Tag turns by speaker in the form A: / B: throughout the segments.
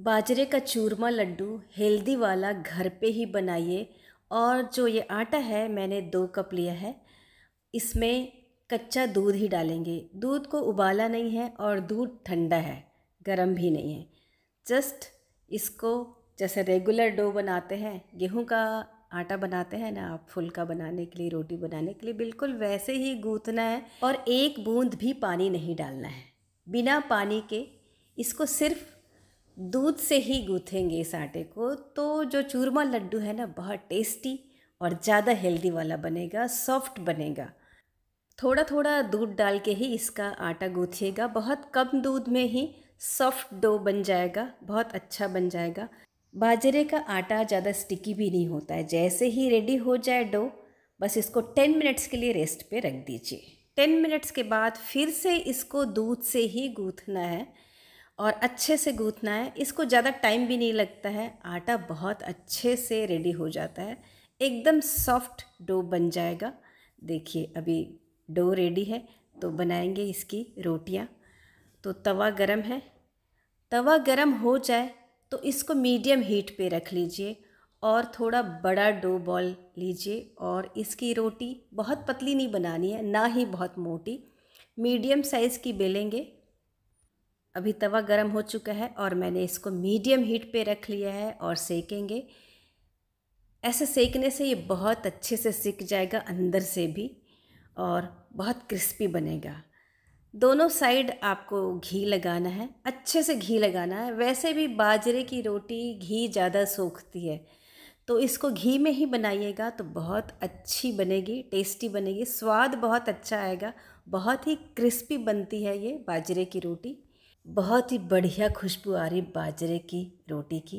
A: बाजरे का चूरमा लड्डू हेल्दी वाला घर पे ही बनाइए और जो ये आटा है मैंने दो कप लिया है इसमें कच्चा दूध ही डालेंगे दूध को उबाला नहीं है और दूध ठंडा है गर्म भी नहीं है जस्ट इसको जैसे रेगुलर डो बनाते हैं गेहूं का आटा बनाते हैं ना आप फुलका बनाने के लिए रोटी बनाने के लिए बिल्कुल वैसे ही गूँथना है और एक बूंद भी पानी नहीं डालना है बिना पानी के इसको सिर्फ दूध से ही गूँथेंगे इस आटे को तो जो चूरमा लड्डू है ना बहुत टेस्टी और ज़्यादा हेल्दी वाला बनेगा सॉफ्ट बनेगा थोड़ा थोड़ा दूध डाल के ही इसका आटा गूँथिएगा बहुत कम दूध में ही सॉफ्ट डो बन जाएगा बहुत अच्छा बन जाएगा बाजरे का आटा ज़्यादा स्टिकी भी नहीं होता है जैसे ही रेडी हो जाए डो बस इसको टेन मिनट्स के लिए रेस्ट पे रख दीजिए टेन मिनट्स के बाद फिर से इसको दूध से ही गूँथना है और अच्छे से गूँथना है इसको ज़्यादा टाइम भी नहीं लगता है आटा बहुत अच्छे से रेडी हो जाता है एकदम सॉफ्ट डो बन जाएगा देखिए अभी डो रेडी है तो बनाएंगे इसकी रोटियां तो तवा गरम है तवा गरम हो जाए तो इसको मीडियम हीट पे रख लीजिए और थोड़ा बड़ा डो बॉल लीजिए और इसकी रोटी बहुत पतली नहीं बनानी है ना ही बहुत मोटी मीडियम साइज़ की बेलेंगे अभी तवा गर्म हो चुका है और मैंने इसको मीडियम हीट पे रख लिया है और सेकेंगे ऐसे सेकने से ये बहुत अच्छे से सीख जाएगा अंदर से भी और बहुत क्रिस्पी बनेगा दोनों साइड आपको घी लगाना है अच्छे से घी लगाना है वैसे भी बाजरे की रोटी घी ज़्यादा सोखती है तो इसको घी में ही बनाइएगा तो बहुत अच्छी बनेगी टेस्टी बनेगी स्वाद बहुत अच्छा आएगा बहुत ही क्रिस्पी बनती है ये बाजरे की रोटी बहुत ही बढ़िया खुशबू आ रही बाजरे की रोटी की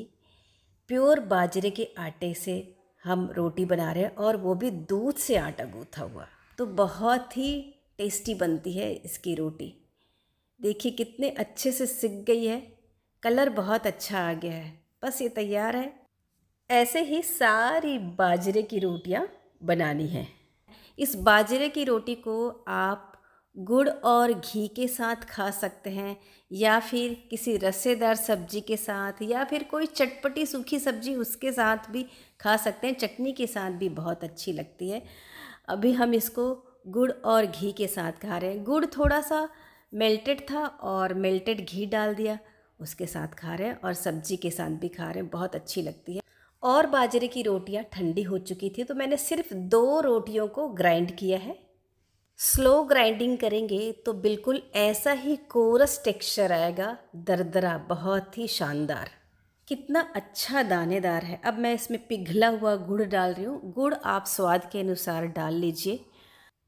A: प्योर बाजरे के आटे से हम रोटी बना रहे हैं और वो भी दूध से आटा गूथा हुआ तो बहुत ही टेस्टी बनती है इसकी रोटी देखिए कितने अच्छे से सिक गई है कलर बहुत अच्छा आ गया है बस ये तैयार है ऐसे ही सारी बाजरे की रोटियां बनानी है इस बाजरे की रोटी को आप गुड़ और घी के साथ खा सकते हैं या फिर किसी रसेदार सब्जी के साथ या फिर कोई चटपटी सूखी सब्जी उसके साथ भी खा सकते हैं चटनी के साथ भी बहुत अच्छी लगती है अभी हम इसको गुड़ और घी के साथ खा रहे हैं गुड़ थोड़ा सा मेल्टेड था और मेल्टेड घी डाल दिया उसके साथ खा रहे हैं और सब्जी के साथ भी खा रहे हैं बहुत अच्छी लगती है और बाजरे की रोटियां ठंडी हो चुकी थी तो मैंने सिर्फ दो रोटियों को ग्राइंड किया है स्लो ग्राइंडिंग करेंगे तो बिल्कुल ऐसा ही कोरस टेक्सचर आएगा दरदरा बहुत ही शानदार कितना अच्छा दानेदार है अब मैं इसमें पिघला हुआ गुड़ डाल रही हूँ गुड़ आप स्वाद के अनुसार डाल लीजिए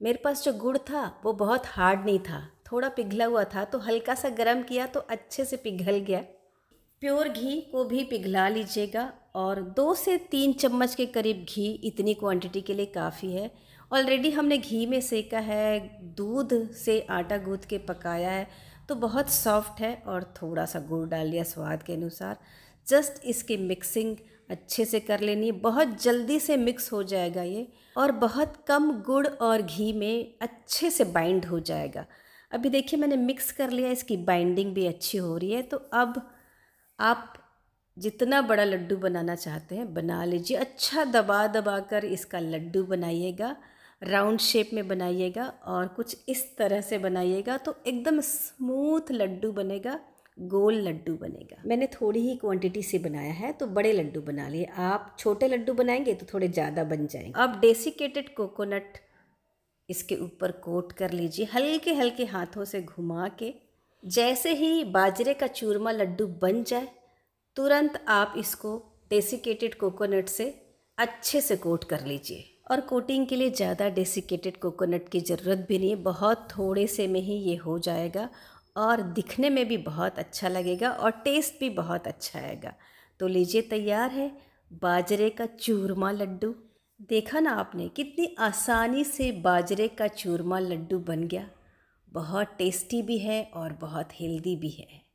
A: मेरे पास जो गुड़ था वो बहुत हार्ड नहीं था थोड़ा पिघला हुआ था तो हल्का सा गर्म किया तो अच्छे से पिघल गया प्योर घी को भी पिघला लीजिएगा और दो से तीन चम्मच के करीब घी इतनी क्वांटिटी के लिए काफ़ी है ऑलरेडी हमने घी में सेका है दूध से आटा गूँथ के पकाया है तो बहुत सॉफ्ट है और थोड़ा सा गुड़ डाल लिया स्वाद के अनुसार जस्ट इसकी मिक्सिंग अच्छे से कर लेनी है बहुत जल्दी से मिक्स हो जाएगा ये और बहुत कम गुड़ और घी में अच्छे से बाइंड हो जाएगा अभी देखिए मैंने मिक्स कर लिया इसकी बाइंडिंग भी अच्छी हो रही है तो अब आप जितना बड़ा लड्डू बनाना चाहते हैं बना लीजिए अच्छा दबा दबा कर इसका लड्डू बनाइएगा राउंड शेप में बनाइएगा और कुछ इस तरह से बनाइएगा तो एकदम स्मूथ लड्डू बनेगा गोल लड्डू बनेगा मैंने थोड़ी ही क्वांटिटी से बनाया है तो बड़े लड्डू बना लिए आप छोटे लड्डू बनाएंगे तो थोड़े ज़्यादा बन जाएंगे आप डेसिकेटेड कोकोनट इसके ऊपर कोट कर लीजिए हल्के हल्के हाथों से घुमा के जैसे ही बाजरे का चूरमा लड्डू बन जाए तुरंत आप इसको डेसिकेटेड कोकोनट से अच्छे से कोट कर लीजिए और कोटिंग के लिए ज़्यादा डेसिकेटेड कोकोनट की ज़रूरत भी नहीं है बहुत थोड़े से में ही ये हो जाएगा और दिखने में भी बहुत अच्छा लगेगा और टेस्ट भी बहुत अच्छा आएगा तो लीजिए तैयार है बाजरे का चूरमा लड्डू देखा ना आपने कितनी आसानी से बाजरे का चूरमा लड्डू बन गया बहुत टेस्टी भी है और बहुत हेल्दी भी है